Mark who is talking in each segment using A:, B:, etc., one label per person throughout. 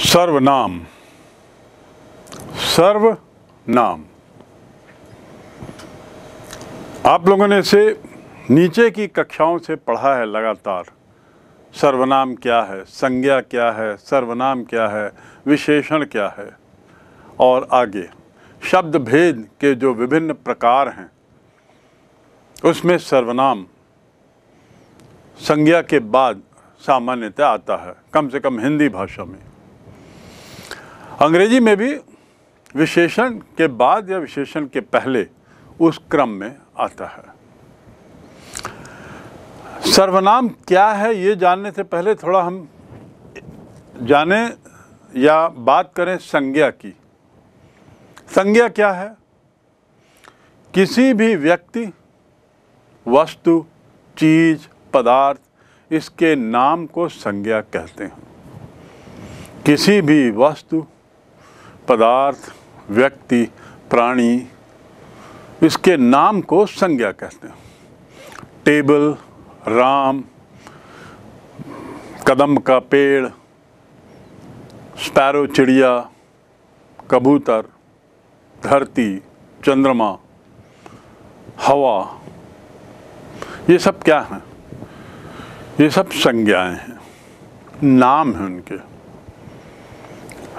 A: सर्वनाम सर्व नाम आप लोगों ने इसे नीचे की कक्षाओं से पढ़ा है लगातार सर्वनाम क्या है संज्ञा क्या है सर्वनाम क्या है विशेषण क्या है और आगे शब्द भेद के जो विभिन्न प्रकार हैं उसमें सर्वनाम संज्ञा के बाद सामान्यतः आता है कम से कम हिंदी भाषा में अंग्रेजी में भी विशेषण के बाद या विशेषण के पहले उस क्रम में आता है सर्वनाम क्या है ये जानने से पहले थोड़ा हम जाने या बात करें संज्ञा की संज्ञा क्या है किसी भी व्यक्ति वस्तु चीज पदार्थ इसके नाम को संज्ञा कहते हैं किसी भी वस्तु पदार्थ व्यक्ति प्राणी इसके नाम को संज्ञा कहते हैं टेबल राम कदम का पेड़ स्पैरो चिड़िया कबूतर धरती चंद्रमा हवा ये सब क्या हैं ये सब संज्ञाएं हैं नाम हैं उनके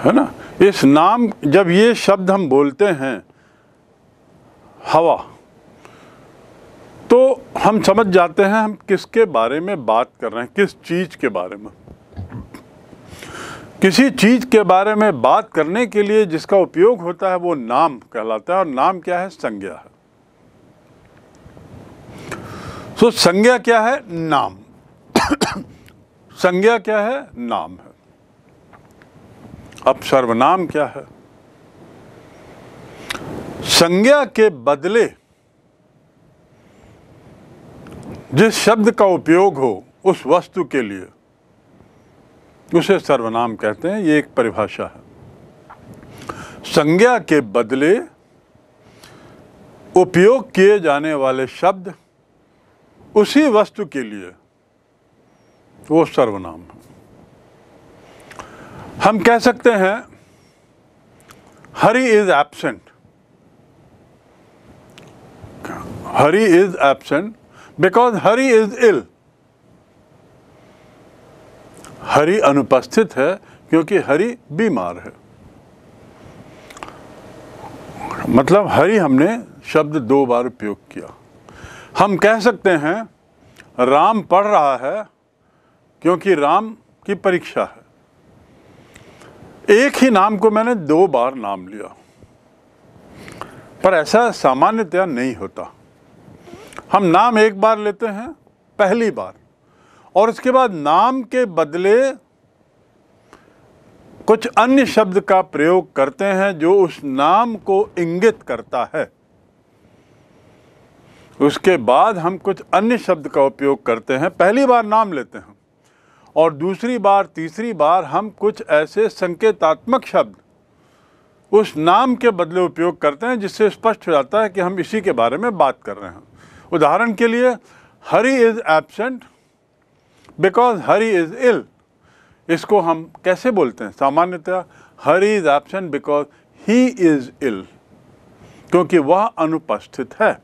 A: है ना इस नाम जब ये शब्द हम बोलते हैं हवा तो हम समझ जाते हैं हम किसके बारे में बात कर रहे हैं किस चीज़ के बारे में किसी चीज़ के बारे में बात करने के लिए जिसका उपयोग होता है वो नाम कहलाता है और नाम क्या है संज्ञा है सो तो संज्ञा क्या है नाम संज्ञा क्या है नाम है अब सर्वनाम क्या है संज्ञा के बदले जिस शब्द का उपयोग हो उस वस्तु के लिए उसे सर्वनाम कहते हैं ये एक परिभाषा है संज्ञा के बदले उपयोग किए जाने वाले शब्द उसी वस्तु के लिए वो सर्वनाम है हम कह सकते हैं Hari is absent Hari is absent because Hari is ill Hari अनुपस्थित है क्योंकि हरी बीमार है मतलब हरी हमने शब्द दो बार उपयोग किया हम कह सकते हैं राम पढ़ रहा है क्योंकि राम की परीक्षा है एक ही नाम को मैंने दो बार नाम लिया पर ऐसा सामान्यतया नहीं होता हम नाम एक बार लेते हैं पहली बार और उसके बाद नाम के बदले कुछ अन्य शब्द का प्रयोग करते हैं जो उस नाम को इंगित करता है उसके बाद हम कुछ अन्य शब्द का उपयोग करते हैं पहली बार नाम लेते हैं और दूसरी बार तीसरी बार हम कुछ ऐसे संकेतात्मक शब्द उस नाम के बदले उपयोग करते हैं जिससे स्पष्ट हो जाता है कि हम इसी के बारे में बात कर रहे हैं उदाहरण के लिए Hari is absent because Hari is ill इसको हम कैसे बोलते हैं सामान्यतः Hari is absent because he is ill क्योंकि वह अनुपस्थित है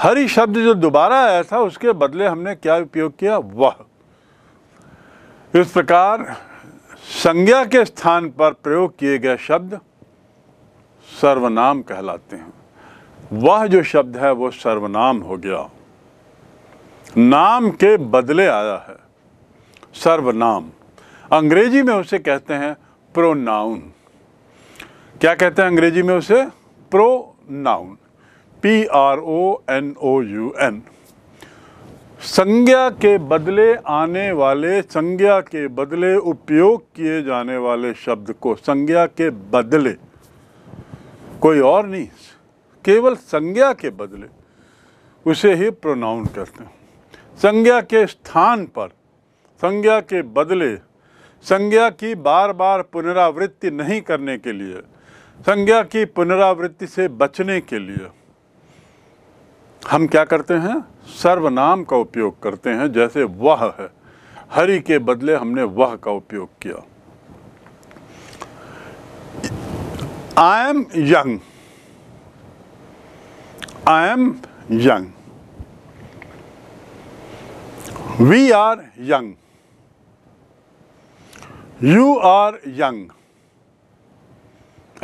A: हरी शब्द जो दोबारा आया था उसके बदले हमने क्या उपयोग किया वह इस प्रकार संज्ञा के स्थान पर प्रयोग किए गए शब्द सर्वनाम कहलाते हैं वह जो शब्द है वो सर्वनाम हो गया नाम के बदले आया है सर्वनाम अंग्रेजी में उसे कहते हैं प्रोनाउन क्या कहते हैं अंग्रेजी में उसे pronoun P R O N O U N संज्ञा के बदले आने वाले संज्ञा के बदले उपयोग किए जाने वाले शब्द को संज्ञा के बदले कोई और नहीं केवल संज्ञा के बदले उसे ही प्रोनाउन करते हैं संज्ञा के स्थान पर संज्ञा के बदले संज्ञा की बार बार पुनरावृत्ति नहीं करने के लिए संज्ञा की पुनरावृत्ति से बचने के लिए हम क्या करते हैं सर्वनाम का उपयोग करते हैं जैसे वह है हरि के बदले हमने वह का उपयोग किया I am young I am young we are young you are young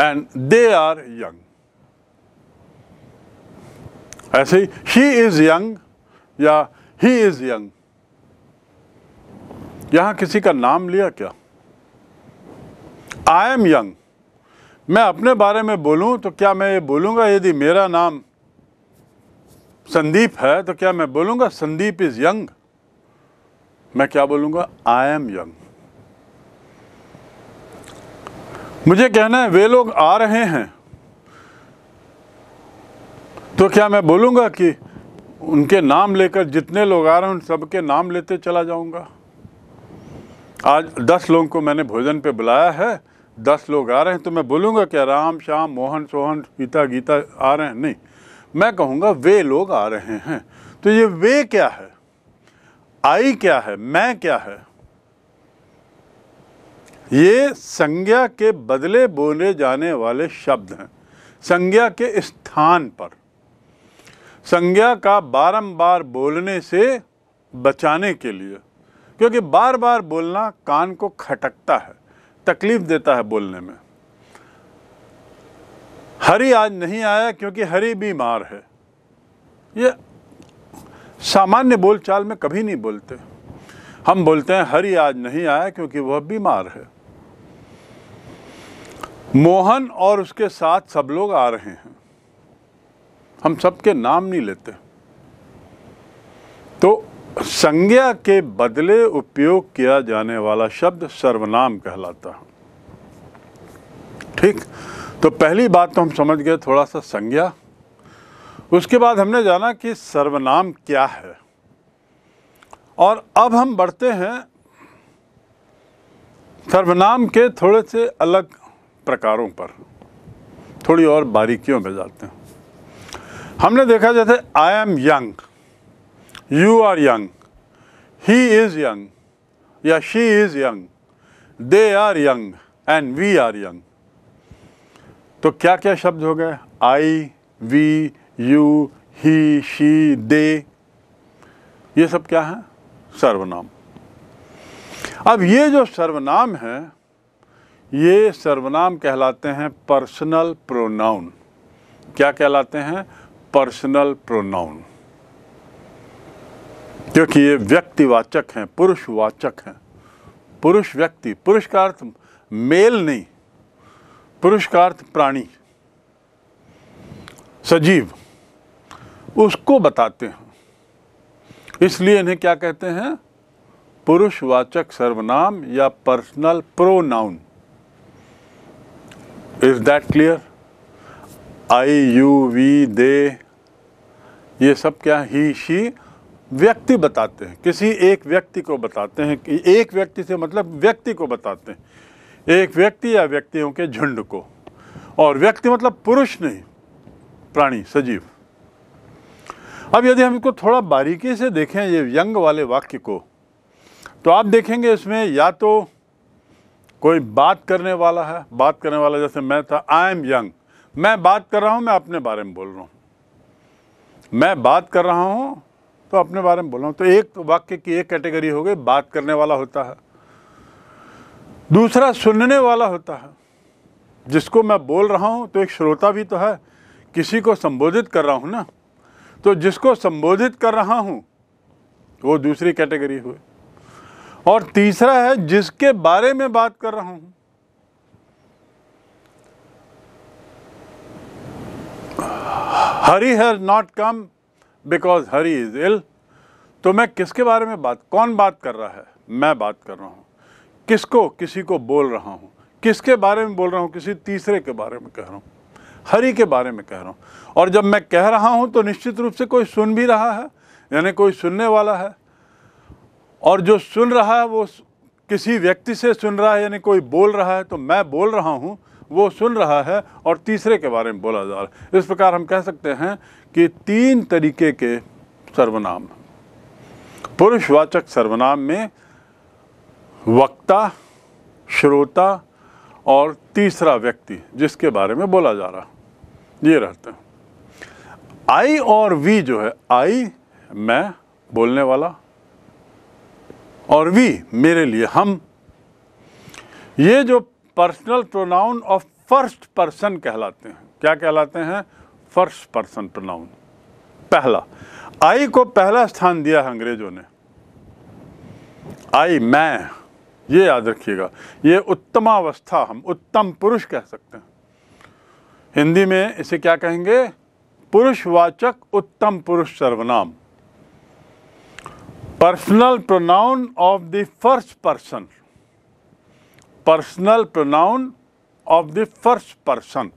A: and they are young ऐसे ही ही इज़ यंग या ही इज़ यंग यहां किसी का नाम लिया क्या आई एम यंग मैं अपने बारे में बोलूं तो क्या मैं ये बोलूंगा यदि मेरा नाम संदीप है तो क्या मैं बोलूंगा संदीप इज़ यंग मैं क्या बोलूंगा आई एम यंग मुझे कहना है वे लोग आ रहे हैं तो क्या मैं बोलूँगा कि उनके नाम लेकर जितने लोग आ रहे हैं उन सबके नाम लेते चला जाऊँगा आज दस लोगों को मैंने भोजन पे बुलाया है दस लोग आ रहे हैं तो मैं बोलूँगा क्या राम श्याम मोहन सोहन सीता गीता आ रहे हैं नहीं मैं कहूँगा वे लोग आ रहे हैं तो ये वे क्या है आई क्या है मैं क्या है ये संज्ञा के बदले बोले जाने वाले शब्द हैं संज्ञा के स्थान पर संज्ञा का बारंबार बोलने से बचाने के लिए क्योंकि बार बार बोलना कान को खटकता है तकलीफ देता है बोलने में हरी आज नहीं आया क्योंकि हरी बीमार है ये सामान्य बोलचाल में कभी नहीं बोलते हम बोलते हैं हरी आज नहीं आया क्योंकि वह बीमार है मोहन और उसके साथ सब लोग आ रहे हैं हम सबके नाम नहीं लेते तो संज्ञा के बदले उपयोग किया जाने वाला शब्द सर्वनाम कहलाता है ठीक तो पहली बात तो हम समझ गए थोड़ा सा संज्ञा उसके बाद हमने जाना कि सर्वनाम क्या है और अब हम बढ़ते हैं सर्वनाम के थोड़े से अलग प्रकारों पर थोड़ी और बारीकियों में जाते हैं हमने देखा जैसे I am young you are young he is young या she is young they are young and we are young तो क्या क्या शब्द हो गए I we you he she they ये सब क्या है सर्वनाम अब ये जो सर्वनाम है ये सर्वनाम कहलाते हैं पर्सनल प्रोनाउन क्या कहलाते हैं पर्सनल प्रोनाउन क्योंकि ये व्यक्तिवाचक हैं पुरुषवाचक हैं पुरुष व्यक्ति पुरुष का अर्थ मेल नहीं पुरुष का अर्थ प्राणी सजीव उसको बताते हैं इसलिए इन्हें क्या कहते हैं पुरुषवाचक सर्वनाम या personal pronoun is that clear I you we they ये सब क्या ही शी व्यक्ति बताते हैं किसी एक व्यक्ति को बताते हैं कि एक व्यक्ति से मतलब व्यक्ति को बताते हैं एक व्यक्ति या व्यक्तियों के झुंड को और व्यक्ति मतलब पुरुष नहीं प्राणी सजीव अब यदि हम इसको थोड़ा बारीकी से देखें ये यंग वाले वाक्य को तो आप देखेंगे इसमें या तो कोई बात करने वाला है बात करने वाला जैसे मैं था आई एम यंग मैं बात कर रहा हूँ मैं अपने बारे में बोल रहा हूँ मैं बात कर रहा हूँ तो अपने बारे में बोला तो एक तो वाक्य की एक कैटेगरी हो गई बात करने वाला होता है दूसरा सुनने वाला होता है जिसको मैं बोल रहा हूँ तो एक श्रोता भी तो है किसी को संबोधित कर रहा हूँ ना तो जिसको संबोधित कर रहा हूँ वो दूसरी कैटेगरी हुई और तीसरा है जिसके बारे में बात कर रहा हूँ Hari has not come because Hari is ill तो मैं किसके बारे में बात कौन बात कर रहा है मैं बात कर रहा हूँ किसको किसी को बोल रहा हूँ किसके बारे में बोल रहा हूँ किसी तीसरे के बारे में कह रहा हूँ हरि के बारे में कह रहा हूँ और जब मैं कह रहा हूँ तो निश्चित रूप से कोई सुन भी रहा है यानी कोई सुनने वाला है और जो सुन रहा है वो किसी व्यक्ति से सुन रहा है यानी कोई बोल रहा है तो मैं बोल रहा हूँ वो सुन रहा है और तीसरे के बारे में बोला जा रहा है इस प्रकार हम कह सकते हैं कि तीन तरीके के सर्वनाम पुरुषवाचक सर्वनाम में वक्ता श्रोता और तीसरा व्यक्ति जिसके बारे में बोला जा रहा ये रहते हैं आई और वी जो है आई मैं बोलने वाला और वी मेरे लिए हम ये जो personal pronoun of first person कहलाते हैं क्या कहलाते हैं फर्स्ट पर्सन प्रोनाउन पहला आई को पहला स्थान दिया है अंग्रेजों ने आई मैं ये याद रखिएगा ये उत्तमावस्था हम उत्तम पुरुष कह सकते हैं हिंदी में इसे क्या कहेंगे पुरुषवाचक उत्तम पुरुष सर्वनाम personal pronoun of the first person personal pronoun of the first person.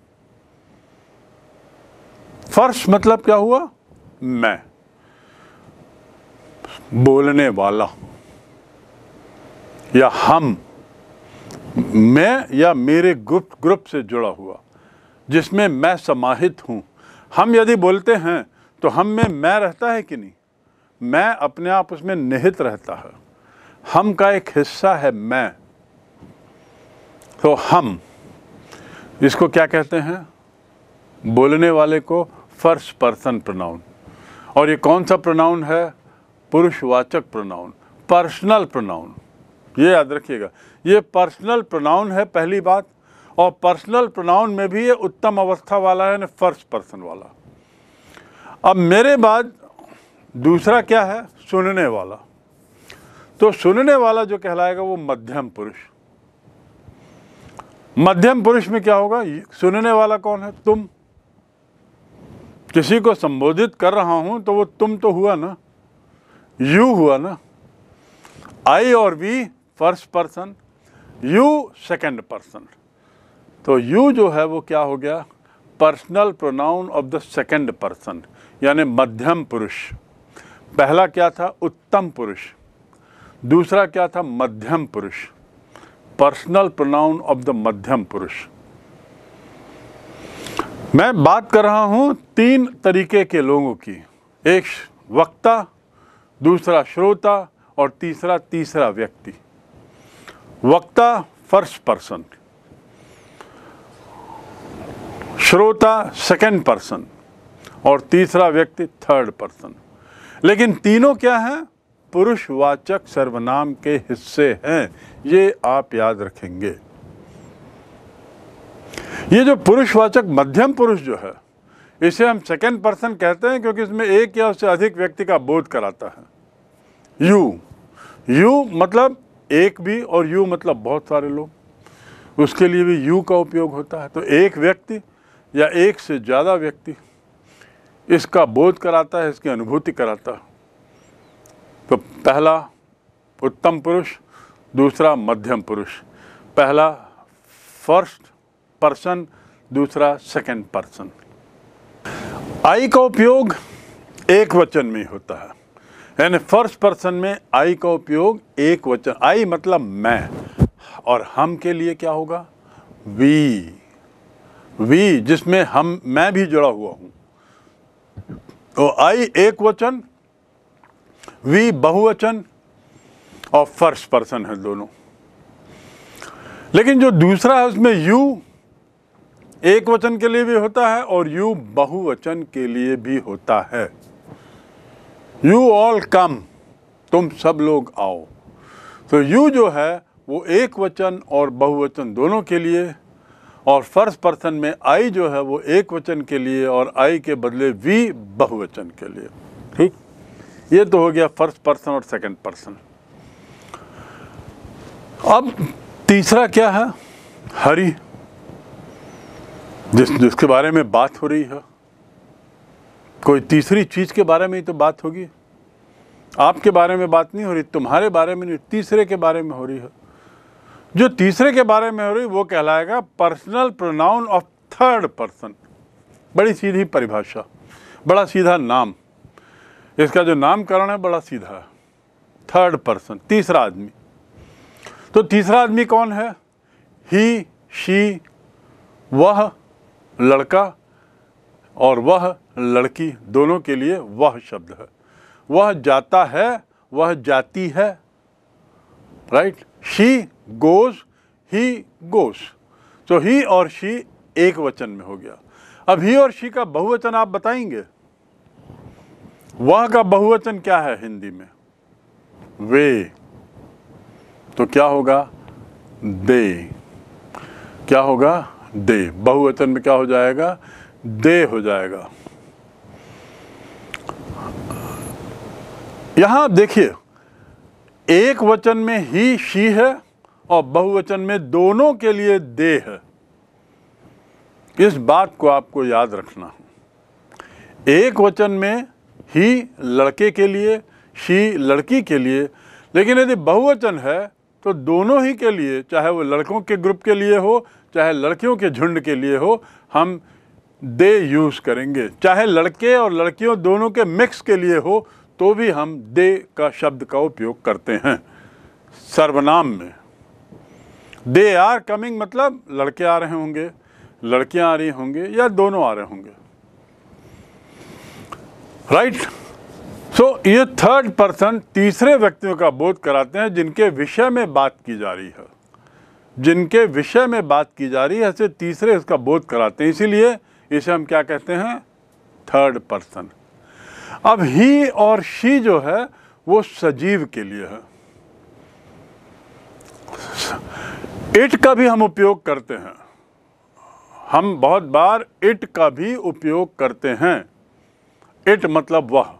A: फर्श मतलब क्या हुआ मैं बोलने वाला या हम मैं या मेरे ग्रुप ग्रुप से जुड़ा हुआ जिसमें मैं समाहित हूँ हम यदि बोलते हैं तो हम में मैं रहता है कि नहीं मैं अपने आप उसमें निहित रहता है हम का एक हिस्सा है मैं तो हम इसको क्या कहते हैं बोलने वाले को फर्स्ट पर्सन प्रोनाउन और ये कौन सा प्रोनाउन है पुरुषवाचक प्रोनाउन पर्सनल प्रोनाउन ये याद रखिएगा ये पर्सनल प्रोनाउन है पहली बात और पर्सनल प्रोनाउन में भी ये उत्तम अवस्था वाला है फर्स्ट पर्सन वाला अब मेरे बाद दूसरा क्या है सुनने वाला तो सुनने वाला जो कहलाएगा वो मध्यम पुरुष मध्यम पुरुष में क्या होगा सुनने वाला कौन है तुम किसी को संबोधित कर रहा हूं तो वो तुम तो हुआ ना यू हुआ ना आई और we first person you second person तो यू जो है वो क्या हो गया personal pronoun of the second person यानी मध्यम पुरुष पहला क्या था उत्तम पुरुष दूसरा क्या था मध्यम पुरुष पर्सनल प्रोनाउन ऑफ द मध्यम पुरुष मैं बात कर रहा हूं तीन तरीके के लोगों की एक वक्ता दूसरा श्रोता और तीसरा तीसरा व्यक्ति वक्ता फर्स्ट पर्सन श्रोता सेकंड पर्सन और तीसरा व्यक्ति थर्ड पर्सन लेकिन तीनों क्या हैं पुरुषवाचक सर्वनाम के हिस्से हैं ये आप याद रखेंगे ये जो पुरुषवाचक मध्यम पुरुष जो है इसे हम सेकेंड पर्सन कहते हैं क्योंकि इसमें एक या उससे अधिक व्यक्ति का बोध कराता है यू यू मतलब एक भी और यू मतलब बहुत सारे लोग उसके लिए भी यू का उपयोग होता है तो एक व्यक्ति या एक से ज़्यादा व्यक्ति इसका बोध कराता है इसकी अनुभूति कराता है तो पहला उत्तम पुरुष दूसरा मध्यम पुरुष पहला फर्स्ट पर्सन दूसरा सेकंड पर्सन आई का उपयोग एक वचन में होता है यानी फर्स्ट पर्सन में आई का उपयोग एक वचन आई मतलब मैं और हम के लिए क्या होगा वी वी जिसमें हम मैं भी जुड़ा हुआ हूँ तो आई एक वचन वी बहुवचन और फर्स्ट पर्सन है दोनों लेकिन जो दूसरा है उसमें यू एक वचन के लिए भी होता है और यू बहुवचन के लिए भी होता है यू ऑल कम तुम सब लोग आओ तो यू जो है वो एक वचन और बहुवचन दोनों के लिए और फर्स्ट पर्सन में आई जो है वो एक वचन के लिए और आई के बदले वी बहुवचन के लिए ये तो हो गया फर्स्ट पर्सन और सेकंड पर्सन अब तीसरा क्या है हरि जिस जिसके बारे में बात हो रही है कोई तीसरी चीज़ के बारे में ही तो बात होगी आपके बारे में बात नहीं हो रही तुम्हारे बारे में नहीं तीसरे के बारे में हो रही है जो तीसरे के बारे में हो रही वो कहलाएगा personal pronoun of third person बड़ी सीधी परिभाषा बड़ा सीधा नाम इसका जो नामकरण है बड़ा सीधा है थर्ड पर्सन तीसरा आदमी तो तीसरा आदमी कौन है ही शी वह लड़का और वह लड़की दोनों के लिए वह शब्द है वह जाता है वह जाती है right she goes he goes तो ही और शी एक वचन में हो गया अब ही और शी का बहुवचन आप बताएंगे वह का बहुवचन क्या है हिंदी में वे तो क्या होगा दे क्या होगा दे बहुवचन में क्या हो जाएगा दे हो जाएगा यहां देखिए एक वचन में ही शी है और बहुवचन में दोनों के लिए दे है इस बात को आपको याद रखना एक वचन में ही लड़के के लिए ही लड़की के लिए लेकिन यदि बहुवचन है तो दोनों ही के लिए चाहे वो लड़कों के ग्रुप के लिए हो चाहे लड़कियों के झुंड के लिए हो हम दे यूज़ करेंगे चाहे लड़के और लड़कियों दोनों के मिक्स के लिए हो तो भी हम दे का शब्द का उपयोग करते हैं सर्वनाम में दे आर कमिंग मतलब लड़के आ रहे होंगे लड़कियां आ रही होंगी या दोनों आ रहे होंगे राइट सो ये थर्ड पर्सन तीसरे व्यक्तियों का बोध कराते हैं जिनके विषय में बात की जा रही है जिनके विषय में बात की जा रही है ऐसे तीसरे उसका बोध कराते हैं इसीलिए इसे हम क्या कहते हैं थर्ड पर्सन अब ही और शी जो है वो सजीव के लिए है इट का भी हम उपयोग करते हैं हम बहुत बार इट का भी उपयोग करते हैं इट मतलब वह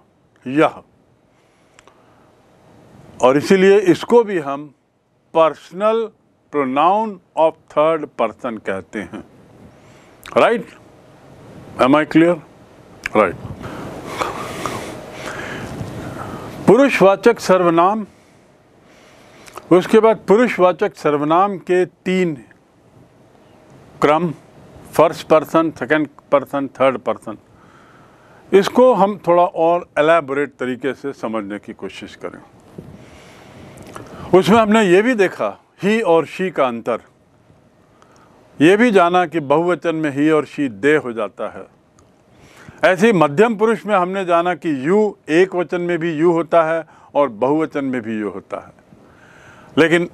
A: यह और इसीलिए इसको भी हम personal pronoun of third person कहते हैं right am I clear right पुरुषवाचक सर्वनाम उसके बाद पुरुषवाचक सर्वनाम के तीन क्रम first person second person third person इसको हम थोड़ा और एलेबोरेट तरीके से समझने की कोशिश करें उसमें हमने ये भी देखा ही और शी का अंतर ये भी जाना कि बहुवचन में ही और शी दे हो जाता है ऐसे मध्यम पुरुष में हमने जाना कि यू एक वचन में भी यू होता है और बहुवचन में भी यू होता है लेकिन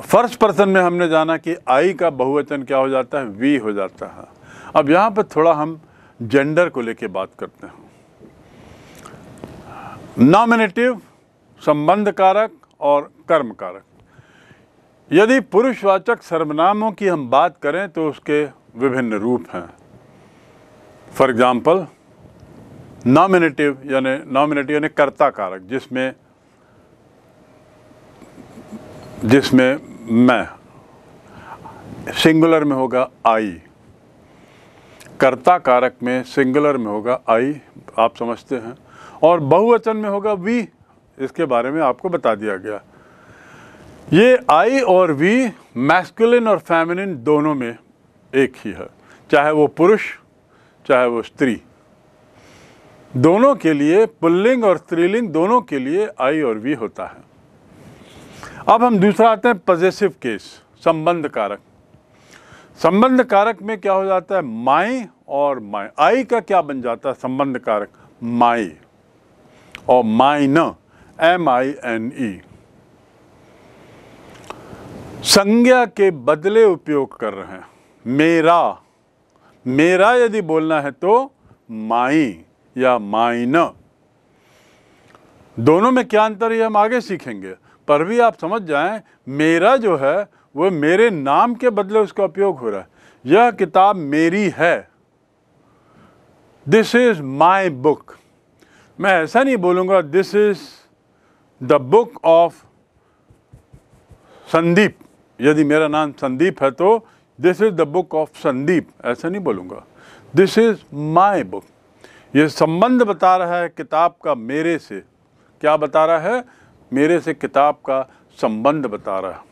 A: फर्स्ट पर्सन में हमने जाना कि आई का बहुवचन क्या हो जाता है वी हो जाता है अब यहाँ पर थोड़ा हम जेंडर को लेके बात करते हैं नॉमिनेटिव संबंध कारक और कर्म कारक यदि पुरुषवाचक सर्वनामों की हम बात करें तो उसके विभिन्न रूप हैं फॉर एग्ज़ाम्पल नॉमिनेटिव यानी नॉमिनेटिव यानी कर्ता कारक जिसमें जिसमें मैं सिंगुलर में होगा आई कर्ता कारक में सिंगुलर में होगा आई आप समझते हैं और बहुवचन में होगा वी इसके बारे में आपको बता दिया गया ये आई और वी मैस्कुलिन और फैमिलिन दोनों में एक ही है चाहे वो पुरुष चाहे वो स्त्री दोनों के लिए पुल्लिंग और स्त्रीलिंग दोनों के लिए आई और वी होता है अब हम दूसरा आते हैं पजेसिव केस संबंध कारक संबंध कारक में क्या हो जाता है माए और माए आई का क्या बन जाता है संबंध कारक माए और mine M I N E संज्ञा के बदले उपयोग कर रहे हैं मेरा मेरा यदि बोलना है तो माई या माइन दोनों में क्या अंतर है हम आगे सीखेंगे पर भी आप समझ जाएं मेरा जो है वो मेरे नाम के बदले उसका उपयोग हो रहा है यह किताब मेरी है दिस इज़ माई बुक मैं ऐसा नहीं बोलूँगा this is the book of Sandeep यदि मेरा नाम संदीप है तो this is the book of Sandeep ऐसा नहीं बोलूँगा दिस इज़ माई बुक ये संबंध बता रहा है किताब का मेरे से क्या बता रहा है मेरे से किताब का संबंध बता रहा है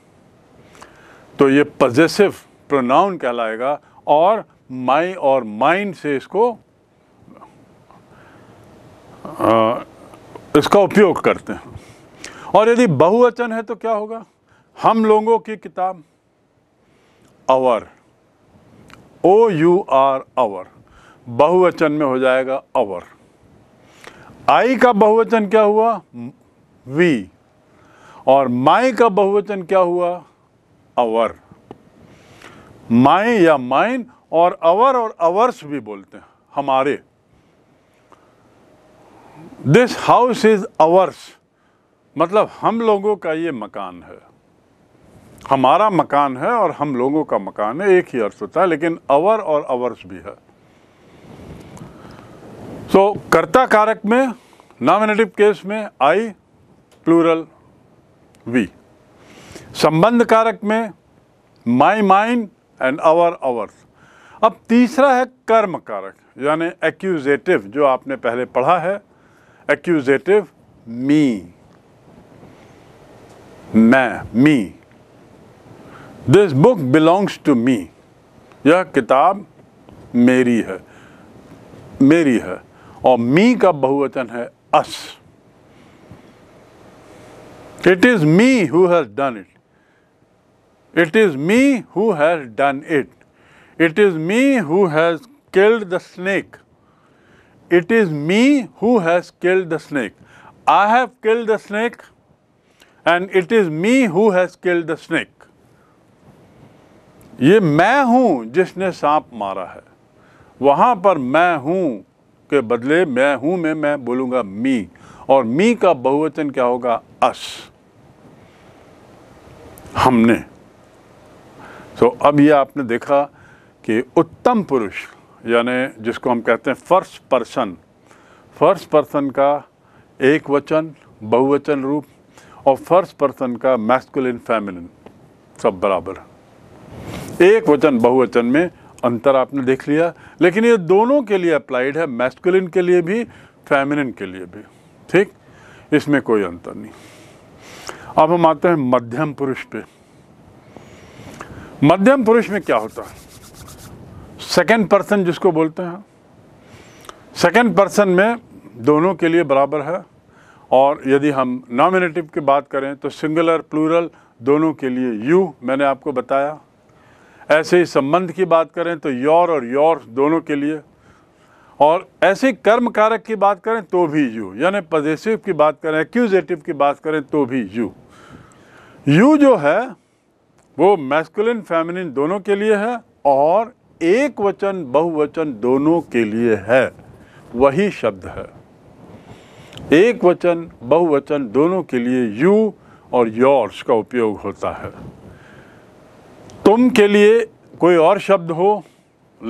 A: तो ये पजेसिव प्रोनाउन कहलाएगा और माई और माइंड से इसको आ, इसका उपयोग करते हैं और यदि बहुवचन है तो क्या होगा हम लोगों की किताब अवर ओ यू आर अवर बहुवचन में हो जाएगा अवर आई का बहुवचन क्या हुआ वी और माई का बहुवचन क्या हुआ अवर माए या माइन और अवर और अवर्स भी बोलते हैं हमारे दिस हाउस इज अवर्स मतलब हम लोगों का ये मकान है हमारा मकान है और हम लोगों का मकान है एक ही अर्थ होता है लेकिन अवर और अवर्स भी है तो कर्ता कारक में नॉमिनेटिव केस में आई प्लूरल वी संबंध कारक में my mine and our ours अब तीसरा है कर्म कारक यानी एक्यूजेटिव जो आपने पहले पढ़ा है एक्यूजेटिव मी मैं me this book belongs to me यह किताब मेरी है मेरी है और मी का बहुवचन है us it is me who has done it It is me who has done it. It is me who has killed the snake. It is me who has killed the snake. I have killed the snake and it is me who has killed the snake. ye main hu jisne saap mara hai wahan par main hu ke badle main hu mein main bolunga me और मी का बहुवचन क्या होगा अस हमने तो अब ये आपने देखा कि उत्तम पुरुष यानि जिसको हम कहते हैं फर्स्ट पर्सन फर्स्ट पर्सन का एक वचन बहुवचन रूप और फर्स्ट पर्सन का मैस्कुलिन फैमिलिन सब बराबर एक वचन बहुवचन में अंतर आपने देख लिया लेकिन ये दोनों के लिए अप्लाइड है मैस्कुलिन के लिए भी फैमिलिन के लिए भी ठीक इसमें कोई अंतर नहीं अब हम आते हैं मध्यम पुरुष पे मध्यम पुरुष में क्या होता है सेकेंड पर्सन जिसको बोलते हैं सेकेंड पर्सन में दोनों के लिए बराबर है और यदि हम नॉमिनेटिव की बात करें तो सिंगुलर प्लूरल दोनों के लिए यू मैंने आपको बताया ऐसे ही संबंध की बात करें तो योर और योर दोनों के लिए और ऐसे ही कर्म कारक की बात करें तो भी यू यानी पजेसिव की बात करें एक्यूजेटिव की बात करें तो भी यू यू जो है वो मैस्कुलिन फेमिनिन दोनों के लिए है और एक वचन बहुवचन दोनों के लिए है वही शब्द है एक वचन बहुवचन दोनों के लिए यू और योर्स का उपयोग होता है तुम के लिए कोई और शब्द हो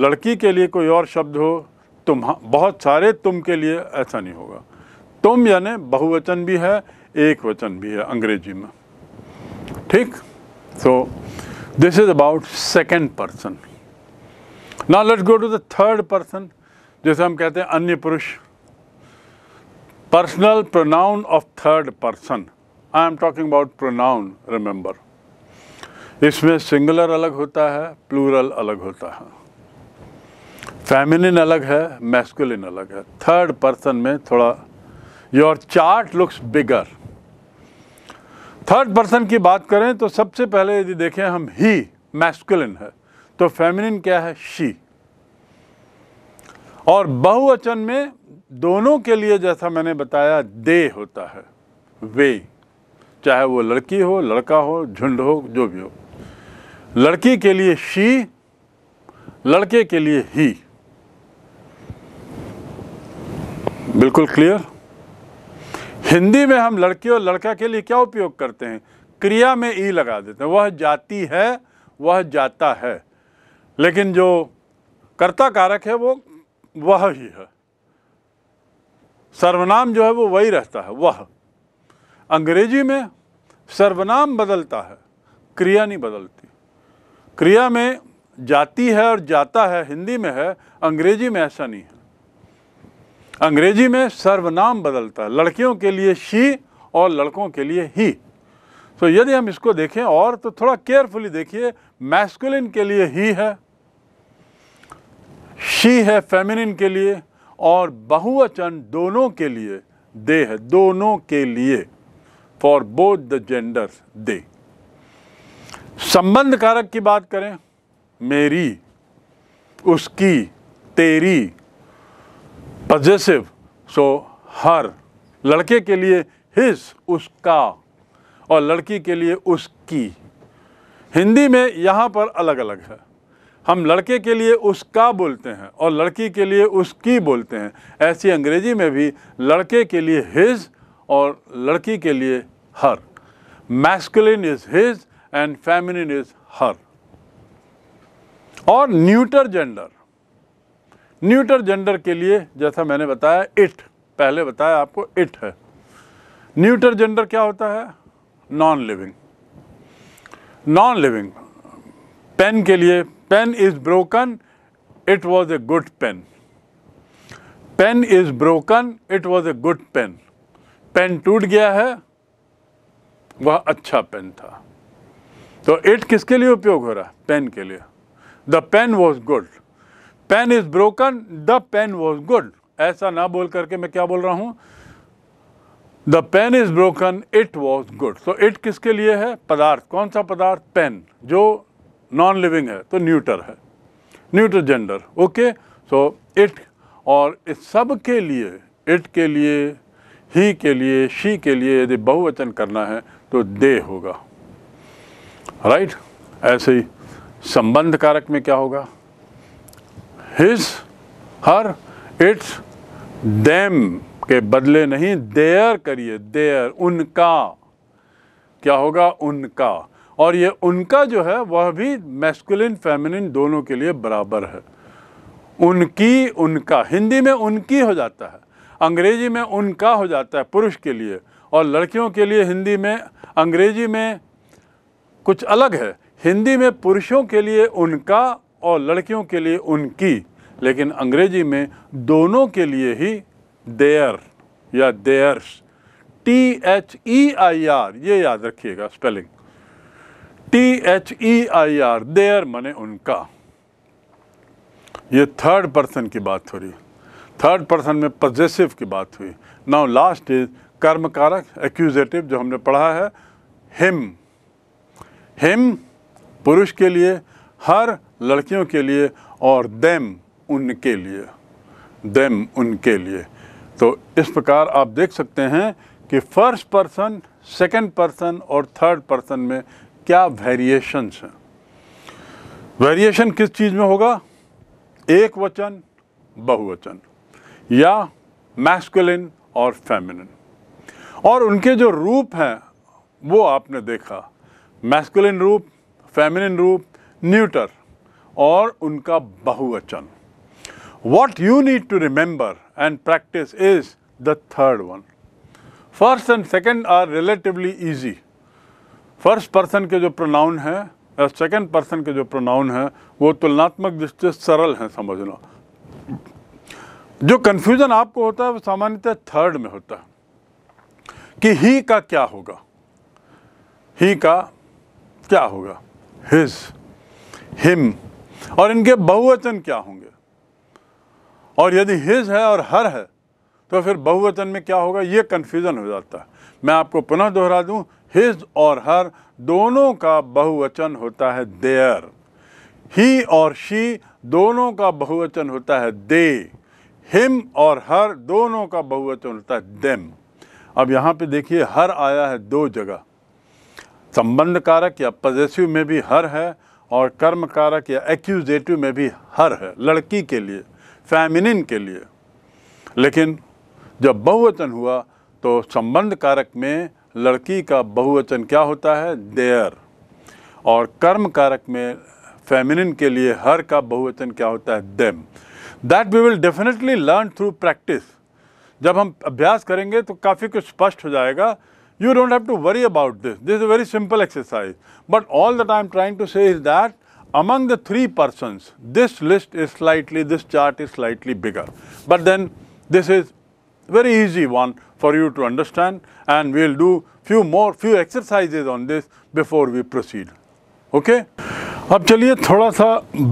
A: लड़की के लिए कोई और शब्द हो तुम बहुत सारे तुम के लिए ऐसा नहीं होगा तुम यानी बहुवचन भी है एक वचन भी है अंग्रेजी में ठीक So this is about second person. Now let's go to the third person, जैसे हम कहते हैं अन्य पुरुष personal pronoun of third person I am talking about pronoun remember इसमें सिंगुलर अलग होता है प्लूरल अलग होता है फैमिलिन अलग है मैस्कुलिन अलग है थर्ड पर्सन में थोड़ा your chart looks bigger third person की बात करें तो सबसे पहले यदि देखें हम ही मैस्कुलिन है तो फेमिनिन क्या है शी और बहुवचन में दोनों के लिए जैसा मैंने बताया दे होता है वे चाहे वो लड़की हो लड़का हो झुंड हो जो भी हो लड़की के लिए शी लड़के के लिए ही बिल्कुल क्लियर हिंदी में हम लड़की और लड़का के लिए क्या उपयोग करते हैं क्रिया में ई लगा देते हैं वह जाती है वह जाता है लेकिन जो कर्ता कारक है वो वह ही है सर्वनाम जो है वो वही रहता है वह अंग्रेजी में सर्वनाम बदलता है क्रिया नहीं बदलती क्रिया में जाती है और जाता है हिंदी में है अंग्रेजी में ऐसा नहीं है अंग्रेजी में सर्वनाम बदलता है लड़कियों के लिए शी और लड़कों के लिए ही तो यदि हम इसको देखें और तो थोड़ा केयरफुली देखिए मैस्कुलिन के लिए ही है शी है फेमिनिन के लिए और बहुवचन दोनों के लिए दे है दोनों के लिए फॉर बोथ द जेंडर दे संबंध कारक की बात करें मेरी उसकी तेरी पजेसिव सो हर लड़के के लिए हिज उसका और लड़की के लिए उसकी हिंदी में यहाँ पर अलग अलग है हम लड़के के लिए उसका बोलते हैं और लड़की के लिए उसकी बोलते हैं ऐसी अंग्रेजी में भी लड़के के लिए हिज और लड़की के लिए her masculine is his and feminine is her और न्यूटर जेंडर न्यूटर जेंडर के लिए जैसा मैंने बताया इट पहले बताया आपको इट है न्यूटर जेंडर क्या होता है non living non living pen के लिए pen is broken it was a good pen pen is broken it was a good pen pen टूट गया है वह अच्छा पेन था तो इट किसके लिए उपयोग हो रहा है पेन के लिए the pen was good pen is broken the pen was good ऐसा ना बोल करके मैं क्या बोल रहा हूँ the pen is broken it was good so it किसके लिए है पदार्थ कौन सा पदार्थ पेन जो नॉन लिविंग है तो न्यूटर है neuter gender okay so it और इस सब के लिए इट के लिए ही के लिए शी के लिए यदि बहुवचन करना है तो दे होगा राइट right? ऐसे ही संबंध कारक में क्या होगा हिज हर इट्स देम के बदले नहीं देयर करिए देयर उनका क्या होगा उनका और ये उनका जो है वह भी मैस्कुलिन फेमिनिन दोनों के लिए बराबर है उनकी उनका हिंदी में उनकी हो जाता है अंग्रेजी में उनका हो जाता है पुरुष के लिए और लड़कियों के लिए हिंदी में अंग्रेजी में कुछ अलग है हिंदी में पुरुषों के लिए उनका और लड़कियों के लिए उनकी लेकिन अंग्रेजी में दोनों के लिए ही देयर या theirs T H E I R ये याद रखिएगा spelling T H E I R there माने उनका ये थर्ड पर्सन की बात हो रही थर्ड पर्सन में पजेसिव की बात हुई नाउ लास्ट इज कर्मकारक एक्यूजेटिव जो हमने पढ़ा है हिम हिम पुरुष के लिए हर लड़कियों के लिए और देम उनके लिए दैम उनके लिए तो इस प्रकार आप देख सकते हैं कि फर्स्ट पर्सन सेकंड पर्सन और थर्ड पर्सन में क्या वेरिएशंस हैं वेरिएशन किस चीज़ में होगा एक वचन बहुवचन या मैस्कुलिन और फेमिनिन और उनके जो रूप हैं वो आपने देखा मैस्कुलिन रूप फेमिनिन रूप न्यूटर और उनका बहुवचन what you need to remember and practice is the third one first and second are relatively easy first person के जो प्रोनाउन है या सेकेंड पर्सन के जो प्रोनाउन है वो तुलनात्मक दृष्टि सरल हैं समझना जो कन्फ्यूज़न आपको होता है वो सामान्यतः थर्ड में होता है कि ही का क्या होगा ही का क्या होगा हिज़ हिम और इनके बहुवचन क्या होंगे और यदि हिज है और हर है तो फिर बहुवचन में क्या होगा ये कन्फ्यूज़न हो जाता है मैं आपको पुनः दोहरा दूं हिज और हर दोनों का बहुवचन होता है देयर ही और शी दोनों का बहुवचन होता है दे हिम और हर दोनों का बहुवचन होता है देम अब यहाँ पे देखिए हर आया है दो जगह संबंध कारक या पजेसिव में भी हर है और कर्म कारक या एक्यूजेटिव में भी हर है लड़की के लिए फैमिनिन के लिए लेकिन जब बहुवचन हुआ तो संबंध कारक में लड़की का बहुवचन क्या होता है देयर और कर्म कारक में फेमिनिन के लिए हर का बहुवचन क्या होता है them that we will definitely learn through practice जब हम अभ्यास करेंगे तो काफ़ी कुछ स्पष्ट हो जाएगा You don't have to worry about this. This is a very simple exercise. But all that I am trying to say is that among the three persons, this list is slightly, this chart is slightly bigger. But then this is very easy one for you to understand and we will do few more, few exercises on this before we proceed. okay? अब चलिए थोड़ा सा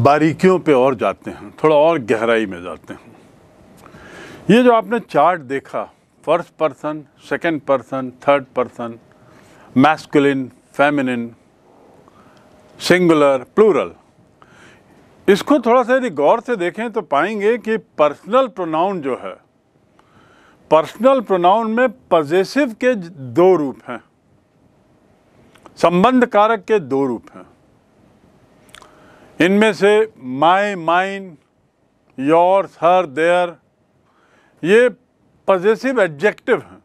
A: बारीकियों पे और जाते हैं थोड़ा और गहराई में जाते हैं ये जो आपने चार्ट देखा first person second person third person masculine feminine singular plural इसको थोड़ा सा यदि गौर से देखें तो पाएंगे कि पर्सनल प्रोनाउन जो है पर्सनल प्रोनाउन में पजेसिव के दो रूप हैं संबंध कारक के दो रूप हैं इनमें से my mine yours her their ये पजेसिव एडजेक्टिव हैं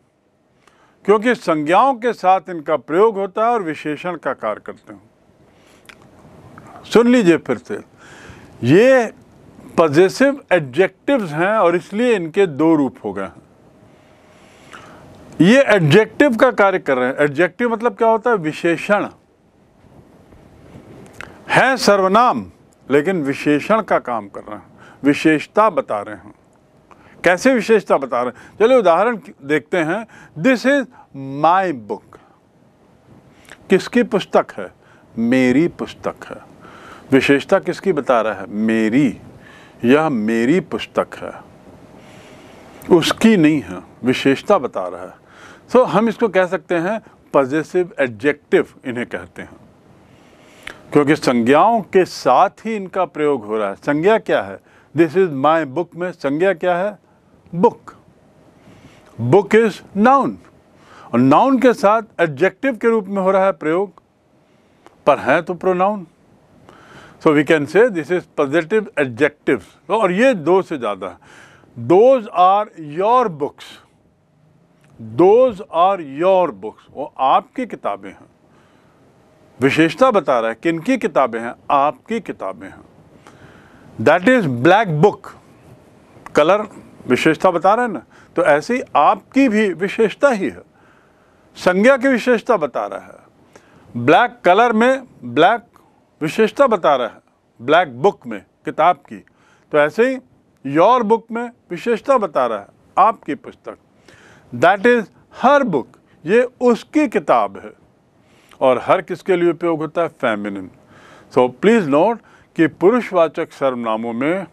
A: क्योंकि संज्ञाओं के साथ इनका प्रयोग होता है और विशेषण का कार्य करते हैं सुन लीजिए फिर से ये पजेसिव एडजेक्टिव्स हैं और इसलिए इनके दो रूप हो गए हैं ये एडजेक्टिव का कार्य कर रहे हैं एडजेक्टिव मतलब क्या होता है विशेषण है सर्वनाम लेकिन विशेषण का काम कर रहे हैं विशेषता बता रहे हैं कैसे विशेषता बता रहे हैं चलिए उदाहरण देखते हैं दिस इज माई बुक किसकी पुस्तक है मेरी पुस्तक है विशेषता किसकी बता रहा है मेरी यह मेरी पुस्तक है उसकी नहीं है विशेषता बता रहा है सो so, हम इसको कह सकते हैं पॉजिटिव एडजेक्टिव इन्हें कहते हैं क्योंकि संज्ञाओं के साथ ही इनका प्रयोग हो रहा है संज्ञा क्या है दिस इज़ माई बुक में संज्ञा क्या है बुक बुक इज नाउन और नाउन के साथ एडजेक्टिव के रूप में हो रहा है प्रयोग पर है तो pronoun so we can say this is positive adjective और ये दो से ज़्यादा है those are your books those are your books वो आपकी किताबें हैं विशेषता बता रहा है किन की किताबें हैं आपकी किताबें हैं that is black book colour विशेषता बता रहे हैं ना तो ऐसी आपकी भी विशेषता ही है संज्ञा की विशेषता बता रहा है ब्लैक कलर में ब्लैक विशेषता बता रहा है ब्लैक बुक में किताब की तो ऐसे ही योर बुक में विशेषता बता रहा है आपकी पुस्तक दैट इज़ हर बुक ये उसकी किताब है और हर किसके लिए उपयोग होता है फेमिनिन सो प्लीज़ नोट कि पुरुषवाचक सर्वनामों में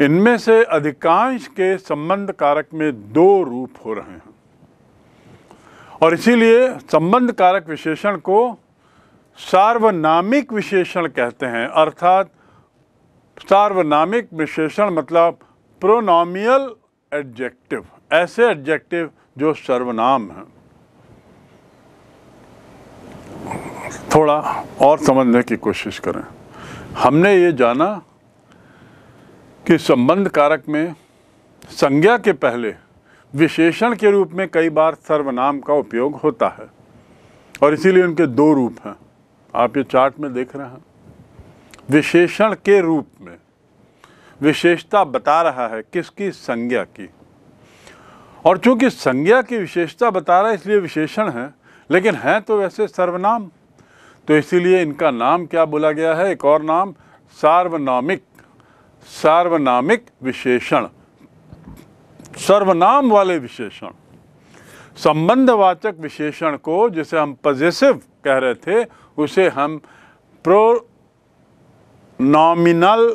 A: इनमें से अधिकांश के संबंध कारक में दो रूप हो रहे हैं और इसीलिए संबंध कारक विशेषण को सार्वनामिक विशेषण कहते हैं अर्थात सार्वनामिक विशेषण मतलब प्रोनॉमियल एडजेक्टिव ऐसे एडजेक्टिव जो सर्वनाम हैं थोड़ा और समझने की कोशिश करें हमने ये जाना कि संबंध कारक में संज्ञा के पहले विशेषण के रूप में कई बार सर्वनाम का उपयोग होता है और इसीलिए उनके दो रूप हैं आप ये चार्ट में देख रहे हैं विशेषण के रूप में विशेषता बता रहा है किसकी संज्ञा की और चूंकि संज्ञा की विशेषता बता रहा है इसलिए विशेषण है लेकिन है तो वैसे सर्वनाम तो इसीलिए इनका नाम क्या बोला गया है एक और नाम सार्वनामिक सार्वनामिक विशेषण सर्वनाम वाले विशेषण संबंधवाचक विशेषण को जिसे हम पजेसिव कह रहे थे उसे हम pronominal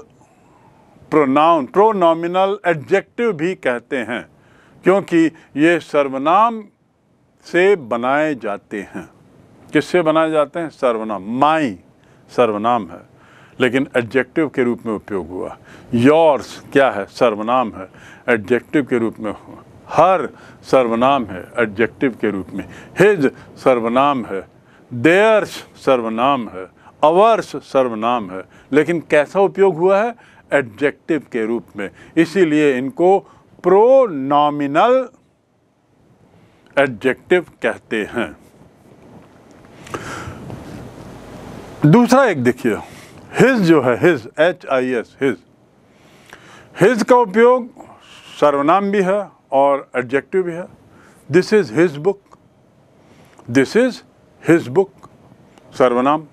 A: pronoun pronominal adjective भी कहते हैं क्योंकि ये सर्वनाम से बनाए जाते हैं किससे बनाए जाते हैं सर्वनाम माई सर्वनाम है लेकिन एडजेक्टिव के रूप में उपयोग हुआ योर्स क्या है सर्वनाम है एडजेक्टिव के रूप में हुआ हर सर्वनाम है एडजेक्टिव के रूप में हिज सर्वनाम है देयर्स सर्वनाम है अवर्स सर्वनाम है लेकिन कैसा उपयोग हुआ है एडजेक्टिव के रूप में इसीलिए इनको प्रोनॉमिनल एडजेक्टिव कहते हैं दूसरा एक देखिए हिज जो है his H I S his his का उपयोग सर्वनाम भी है और एडजेक्टिव भी है this is his book this is his book सर्वनाम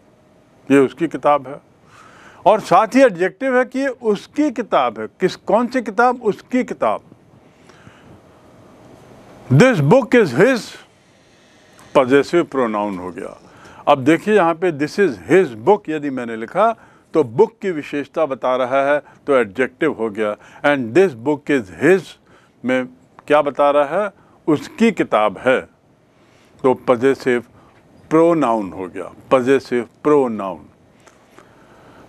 A: ये उसकी किताब है और साथ ही एडजेक्टिव है कि ये उसकी किताब है किस कौन सी किताब उसकी किताब this book is his positive pronoun हो गया अब देखिए यहाँ पे दिस इज़ हिज बुक यदि मैंने लिखा तो बुक की विशेषता बता रहा है तो एडजेक्टिव हो गया and this book is his में क्या बता रहा है उसकी किताब है तो पजेसिव प्रो नाउन हो गया पजेसिव प्रो नाउन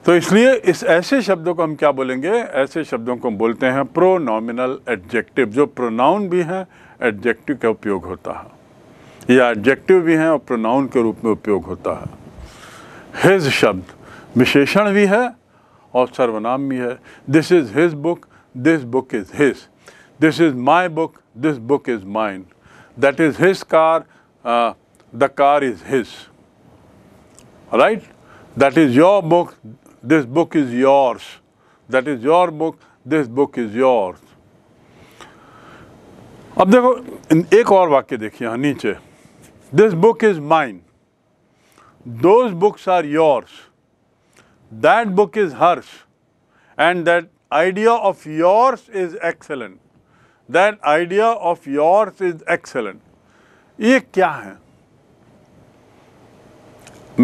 A: तो इसलिए इस ऐसे शब्दों को हम क्या बोलेंगे ऐसे शब्दों को बोलते हैं प्रो नॉमिनल एडजेक्टिव जो प्रोनाउन भी हैं एडजेक्टिव का उपयोग होता है ये एडजेक्टिव भी हैं और प्रोनाउन के रूप में उपयोग होता है हिज शब्द विशेषण भी है और सर्वनाम भी है this is his book this book is his this is my book this book is mine that is his car the car is his right that is your book this book is yours that is your book this book is yours अब देखो एक और वाक्य देखिए यहाँ नीचे This book is mine. Those books are yours. That book is hers. And that idea of yours is excellent. That idea of yours is excellent. ye kya hai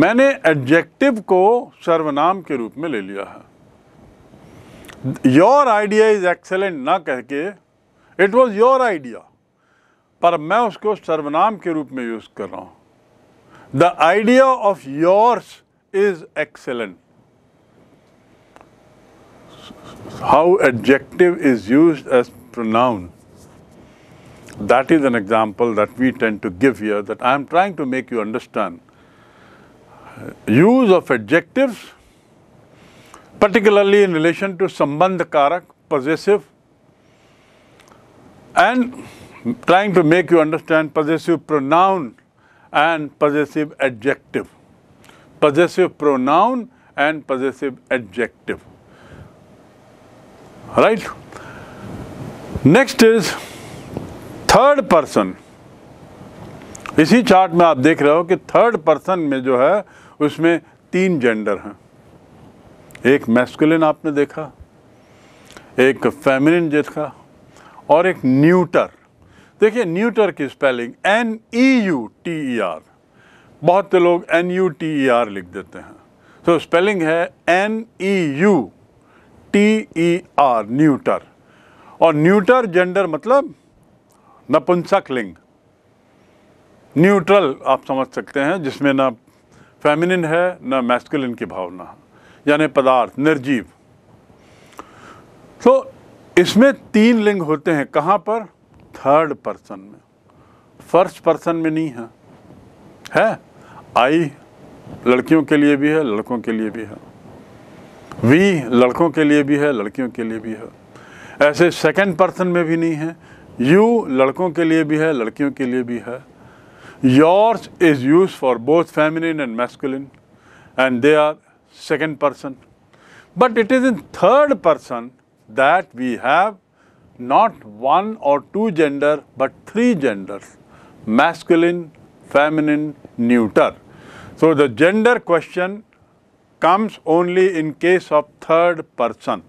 A: मैंने adjective को सर्वनाम के रूप में ले लिया है योर आइडिया इज एक्सेलेंट ना कह के इट वॉज योर आइडिया पर मैं उसको सर्वनाम के रूप में यूज़ कर रहा हूँ the idea of yours is excellent how adjective is used as pronoun. That is an example that we tend to give here that I am trying to make you understand. Use of adjectives, particularly in relation to sambandh karak, possessive, and trying to make you understand possessive pronoun and possessive adjective. Possessive pronoun and possessive adjective. Right? Next is third person. इसी chart में आप देख रहे हो कि third person में जो है उसमें तीन जेंडर हैं एक मैस्कुलिन आपने देखा एक फेमिनिन देखा और एक न्यूटर देखिए न्यूटर की spelling N E U T E R बहुत से लोग N U T E R लिख देते हैं तो स्पेलिंग है N E U T E R neuter और न्यूटर जेंडर मतलब नपुंसक लिंग न्यूट्रल आप समझ सकते हैं जिसमें ना फेमिनिन है ना मैस्कुलिन की भावना यानी पदार्थ निर्जीव तो इसमें तीन लिंग होते हैं कहाँ पर थर्ड पर्सन में फर्स्ट पर्सन में नहीं है है आई लड़कियों के लिए भी है लड़कों के लिए भी है वी लड़कों के लिए भी है लड़कियों के लिए भी है ऐसे सेकंड पर्सन में भी नहीं है यू लड़कों के लिए भी है लड़कियों के लिए भी है yours is use for both feminine and masculine and they are second person but it is in third person that we have not one or two gender but three genders masculine, feminine, neuter. So the gender question comes only in case of third person,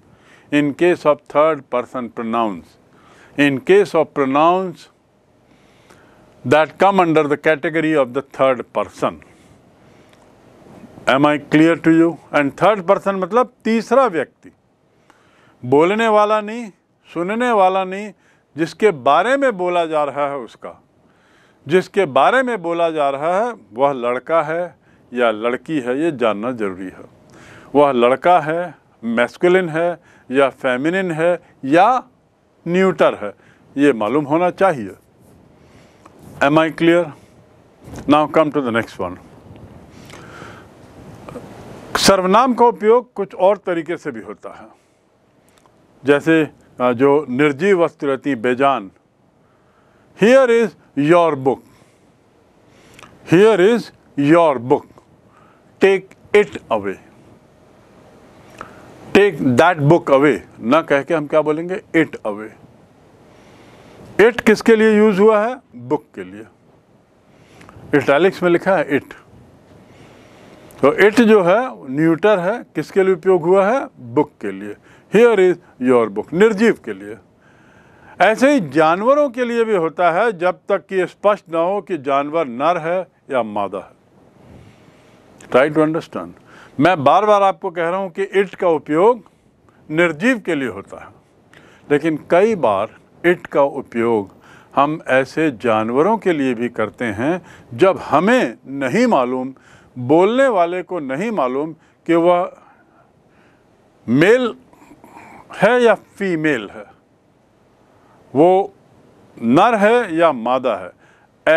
A: in case of third person pronouns. In case of pronouns that come under the category of the third person. Am I clear to you? And third person matlab तीसरा व्यक्ति बोलने वाला नहीं सुनने वाला नहीं जिसके बारे में बोला जा रहा है उसका जिसके बारे में बोला जा रहा है वह लड़का है या लड़की है ये जानना ज़रूरी है वह लड़का है मैस्कुलिन है या फेमिनिन है या न्यूटर है ये मालूम होना चाहिए am I clear now come to the next one सर्वनाम का उपयोग कुछ और तरीके से भी होता है जैसे जो निर्जीव रहती बेजान here is your book here is your book take it away take that book away ना कह के हम क्या बोलेंगे इट अवे इट किसके लिए यूज हुआ है बुक के लिए इटैलिक्स में लिखा है इट तो इट जो है न्यूटर है किसके लिए उपयोग हुआ है बुक के लिए हियर इज़ योर बुक निर्जीव के लिए ऐसे ही जानवरों के लिए भी होता है जब तक कि स्पष्ट ना हो कि जानवर नर है या मादा है ट्राई टू अंडरस्टैंड मैं बार बार आपको कह रहा हूं कि इट का उपयोग निर्जीव के लिए होता है लेकिन कई बार इट का उपयोग हम ऐसे जानवरों के लिए भी करते हैं जब हमें नहीं मालूम बोलने वाले को नहीं मालूम कि वह मेल है या फीमेल है वो नर है या मादा है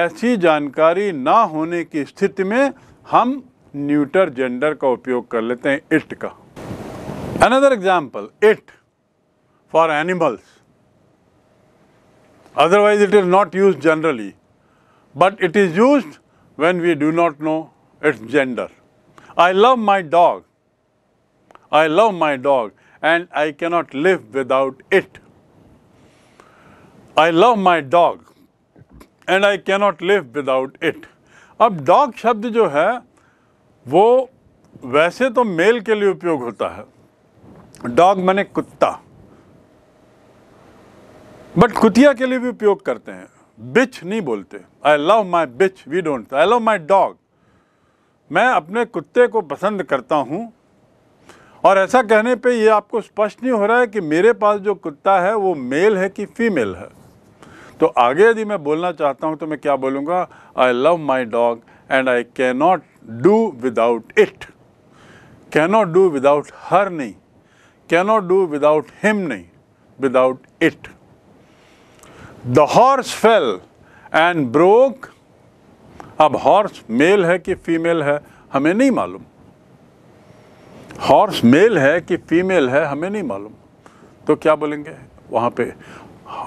A: ऐसी जानकारी ना होने की स्थिति में हम न्यूटर जेंडर का उपयोग कर लेते हैं इट का another example it for animals otherwise it is not use generally but it is use when we do not know its gender I love my dog I love my dog and I cannot live without it. I love my dog and I cannot live without it. अब dog शब्द जो है वो वैसे तो mail के लिए उपयोग होता है डॉग मैंने कुत्ता बट कुतिया के लिए भी उपयोग करते हैं बिच नहीं बोलते I love my bitch we don't I love my dog मैं अपने कुत्ते को पसंद करता हूँ और ऐसा कहने पे ये आपको स्पष्ट नहीं हो रहा है कि मेरे पास जो कुत्ता है वो मेल है कि फीमेल है तो आगे यदि मैं बोलना चाहता हूँ तो मैं क्या बोलूँगा I love my dog and I cannot do without it cannot do without her नहीं कैनॉट डू विदाउट हिम नहीं without it the horse fell and broke अब हॉर्स मेल है कि फीमेल है हमें नहीं मालूम हॉर्स मेल है कि फीमेल है हमें नहीं मालूम तो क्या बोलेंगे वहाँ पे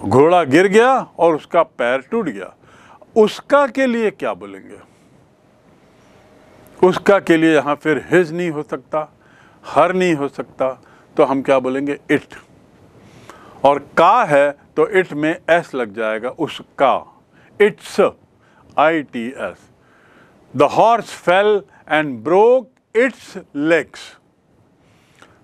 A: घोड़ा गिर गया और उसका पैर टूट गया उसका के लिए क्या बोलेंगे उसका के लिए यहाँ फिर हिज नहीं हो सकता हर नहीं हो सकता तो हम क्या बोलेंगे इट और का है तो इट में एस लग जाएगा उसका its I T S the horse fell and broke its legs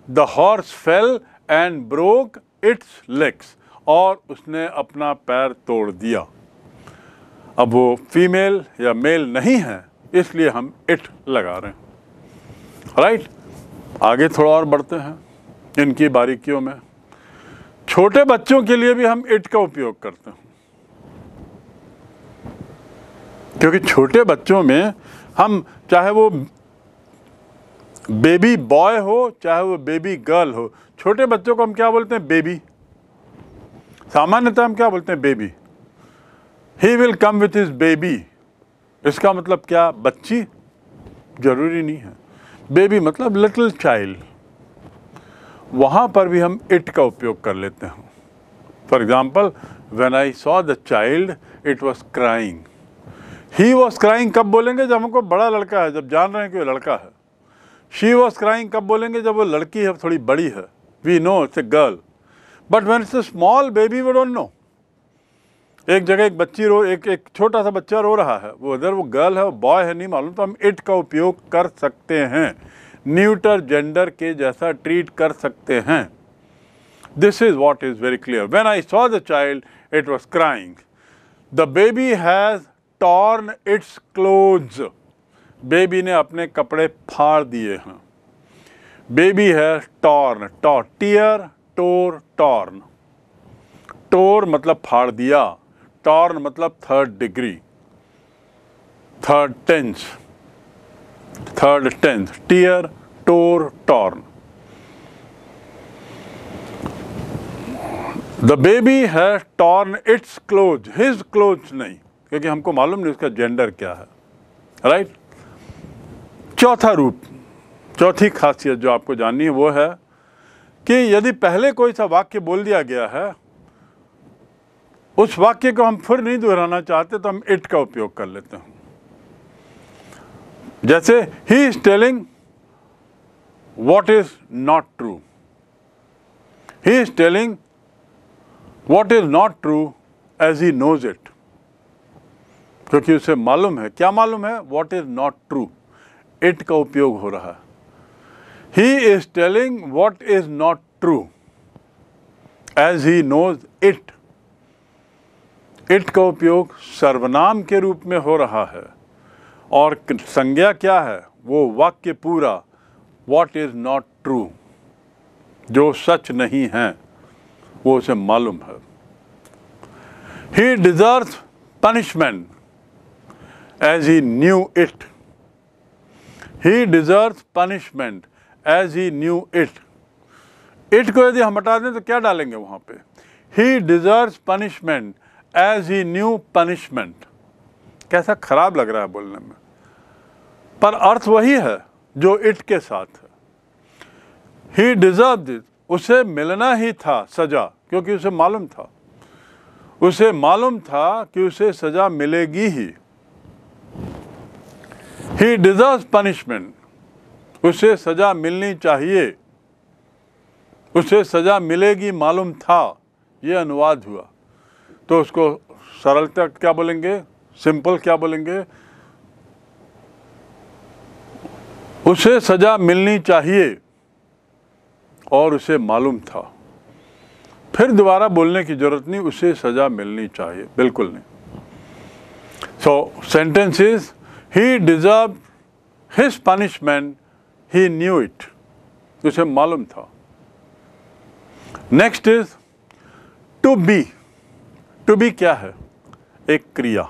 A: the horse fell and broke its legs और उसने अपना पैर तोड़ दिया अब वो फीमेल या मेल नहीं है इसलिए हम इट लगा रहे हैं राइट आगे थोड़ा और बढ़ते हैं इनकी बारीकियों में छोटे बच्चों के लिए भी हम इट का उपयोग करते हैं क्योंकि छोटे बच्चों में हम चाहे वो बेबी बॉय हो चाहे वो बेबी गर्ल हो छोटे बच्चों को हम क्या बोलते हैं बेबी सामान्यतः हम क्या बोलते हैं baby he will come with his baby इसका मतलब क्या बच्ची जरूरी नहीं है बेबी मतलब लिटिल चाइल्ड वहाँ पर भी हम इट का उपयोग कर लेते हैं for example when I saw the child it was crying he was crying कब बोलेंगे जब हमको बड़ा लड़का है जब जान रहे हैं कि वो लड़का है शी वॉज क्राइंग कब बोलेंगे जब वो लड़की है थोड़ी बड़ी है we know it's a girl but when it's a small baby वो डोंट नो एक जगह एक बच्ची रो एक एक छोटा सा बच्चा रो रहा है वो अगर वो गर्ल है वो बॉय है नहीं मालूम तो हम इट का उपयोग कर सकते हैं न्यूटर जेंडर के जैसा ट्रीट कर सकते हैं this is what is very clear when I saw the child it was crying the baby has torn its clothes baby ने अपने कपड़े फाड़ दिए हैं बेबी है टॉर्न टॉ टीयर टोर टॉर्न टोर मतलब फाड़ दिया टॉर्न मतलब third degree third tense third tense tear tore torn the baby है torn its clothes his clothes नहीं क्योंकि हमको मालूम नहीं उसका जेंडर क्या है राइट right? चौथा रूप चौथी खासियत जो आपको जाननी है वो है कि यदि पहले कोई सा वाक्य बोल दिया गया है उस वाक्य को हम फिर नहीं दोहराना चाहते तो हम इट का उपयोग कर लेते हैं जैसे he is telling what is not true he is telling what is not true as he knows it क्योंकि उसे मालूम है क्या मालूम है what is not true it का उपयोग हो रहा है he is telling what is not true as he knows it it का उपयोग सर्वनाम के रूप में हो रहा है और संज्ञा क्या है वो वाक्य पूरा वॉट इज़ नॉट ट्रू जो सच नहीं है वो उसे मालूम है he deserve punishment as he knew it he deserve punishment as he knew it it को यदि हम हटा दें तो क्या डालेंगे वहाँ पे he deserve punishment as he knew punishment कैसा ख़राब लग रहा है बोलने में पर अर्थ वही है जो इट के साथ है ही डिज़र्व उसे मिलना ही था सज़ा क्योंकि उसे मालूम था उसे मालूम था कि उसे सज़ा मिलेगी ही ही डिजर्व पनिशमेंट उसे सज़ा मिलनी चाहिए उसे सज़ा मिलेगी मालूम था ये अनुवाद हुआ तो उसको सरलता क्या बोलेंगे सिंपल क्या बोलेंगे उसे सज़ा मिलनी चाहिए और उसे मालूम था फिर दोबारा बोलने की ज़रूरत नहीं उसे सज़ा मिलनी चाहिए बिल्कुल नहीं so sentences He deserved his punishment, he knew it. उसे मालूम था next is to be to be क्या है एक क्रिया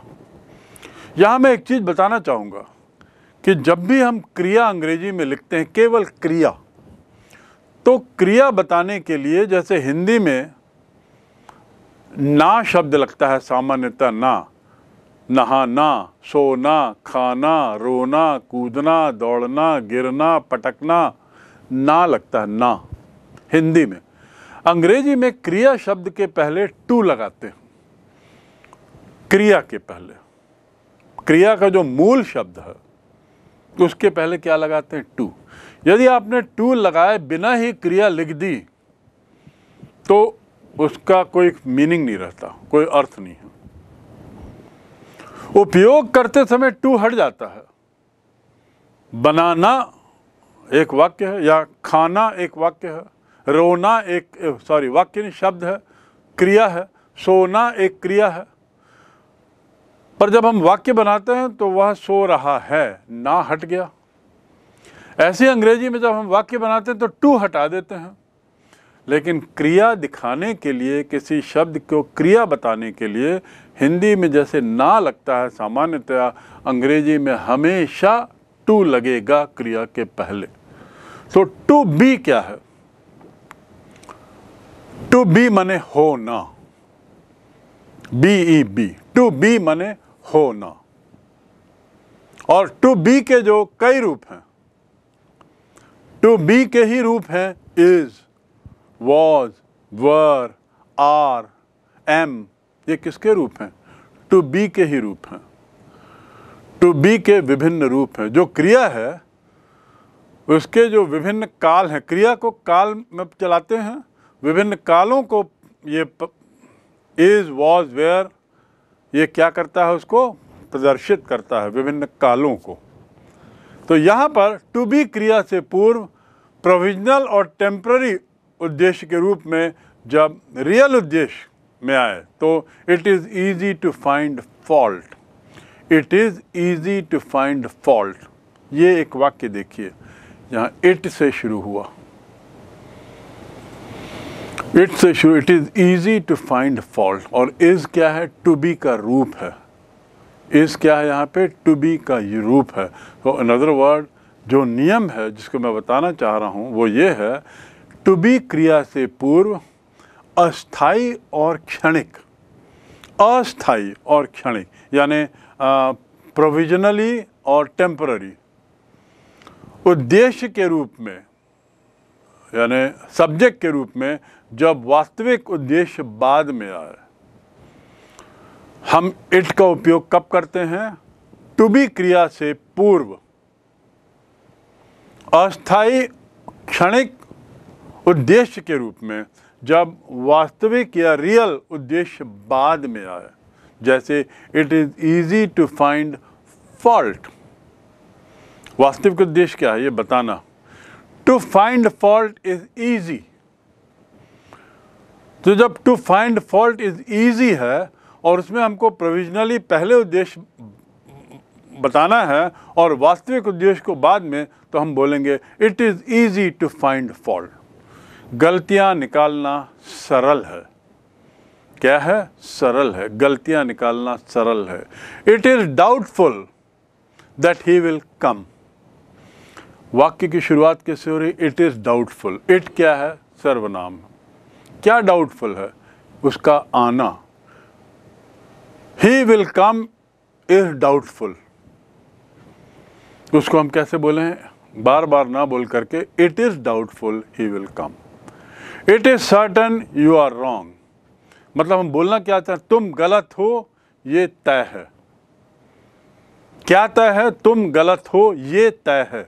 A: यहाँ मैं एक चीज़ बताना चाहूँगा कि जब भी हम क्रिया अंग्रेजी में लिखते हैं केवल क्रिया तो क्रिया बताने के लिए जैसे हिंदी में ना शब्द लगता है सामान्यतः ना नहाना सोना खाना रोना कूदना दौड़ना गिरना पटकना ना लगता है ना हिंदी में अंग्रेजी में क्रिया शब्द के पहले टू लगाते हैं क्रिया के पहले क्रिया का जो मूल शब्द है तो उसके पहले क्या लगाते हैं टू यदि आपने टू लगाए बिना ही क्रिया लिख दी तो उसका कोई मीनिंग नहीं रहता कोई अर्थ नहीं है उपयोग करते समय टू हट जाता है बनाना एक वाक्य है या खाना एक वाक्य है रोना एक सॉरी वाक्य नहीं शब्द है क्रिया है सोना एक क्रिया है पर जब हम वाक्य बनाते हैं तो वह सो रहा है ना हट गया ऐसी अंग्रेजी में जब हम वाक्य बनाते हैं तो टू हटा देते हैं लेकिन क्रिया दिखाने के लिए किसी शब्द को क्रिया बताने के लिए हिंदी में जैसे ना लगता है सामान्यतया अंग्रेजी में हमेशा टू लगेगा क्रिया के पहले तो टू बी क्या है टू बी मने ना B E be to be मने हो ना और टू बी के जो कई रूप हैं टू बी के ही रूप हैं is was were are am ये किसके रूप हैं टू बी के ही रूप हैं टू बी के विभिन्न रूप हैं जो क्रिया है उसके जो विभिन्न काल हैं क्रिया को काल में चलाते हैं विभिन्न कालों को ये इज वॉज वेयर ये क्या करता है उसको प्रदर्शित करता है विभिन्न कालों को तो यहाँ पर टू बी क्रिया से पूर्व प्रोविजनल और टेम्प्ररी उद्देश्य के रूप में जब रियल उद्देश्य में आए तो it is easy to find fault it is easy to find fault ये एक वाक्य देखिए यहाँ इट से शुरू हुआ इट से शुरू it is easy to find fault और इज़ क्या है टू बी का रूप है इज़ क्या है यहाँ पे टू बी का ये रूप है तो अनदर वर्ड जो नियम है जिसको मैं बताना चाह रहा हूँ वो ये है टू बी क्रिया से पूर्व अस्थाई और क्षणिक अस्थाई और क्षणिक यानी प्रोविजनली और टेम्पररी उद्देश्य के रूप में यानी सब्जेक्ट के रूप में जब वास्तविक उद्देश्य बाद में आए हम इट का उपयोग कब करते हैं टू बी क्रिया से पूर्व अस्थाई क्षणिक उद्देश्य के रूप में जब वास्तविक या रियल उद्देश्य बाद में आए जैसे it is easy to find fault वास्तविक उद्देश्य क्या है ये बताना to find fault is easy तो जब to find fault is easy है और उसमें हमको प्रोविजनली पहले उद्देश्य बताना है और वास्तविक उद्देश्य को बाद में तो हम बोलेंगे it is easy to find fault गलतियां निकालना सरल है क्या है सरल है गलतियां निकालना सरल है it is doubtful that he will come वाक्य की शुरुआत कैसे हो रही इट इज़ डाउटफुल इट क्या है सर्वनाम क्या डाउटफुल है उसका आना he will come is doubtful उसको हम कैसे हैं बार बार ना बोल करके it is doubtful he will come it is certain you are wrong मतलब हम बोलना क्या चाहते हैं तुम गलत हो ये तय है क्या तय है तुम गलत हो ये तय है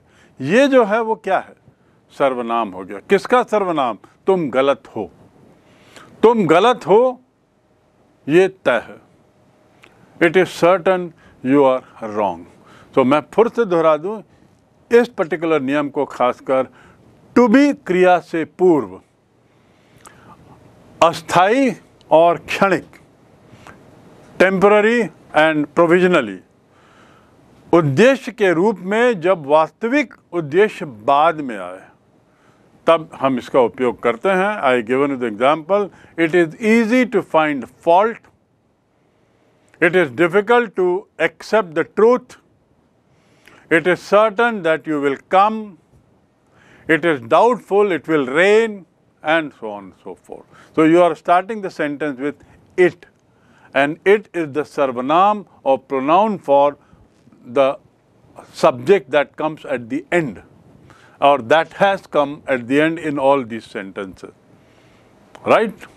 A: ये जो है वो क्या है सर्वनाम हो गया किसका सर्वनाम तुम गलत हो तुम गलत हो ये तय है it is certain you are wrong तो मैं फिर से दोहरा दूं इस पर्टिकुलर नियम को खासकर टू बी क्रिया से पूर्व अस्थाई और क्षणिक टेम्पररी एंड प्रोविजनली उद्देश्य के रूप में जब वास्तविक उद्देश्य बाद में आए तब हम इसका उपयोग करते हैं I given the example it is easy to find fault it is difficult to accept the truth it is certain that you will come it is doubtful it will rain and so on and so forth. So, you are starting the sentence with it and it is the sarvanam or pronoun for the subject that comes at the end or that has come at the end in all these sentences. Right?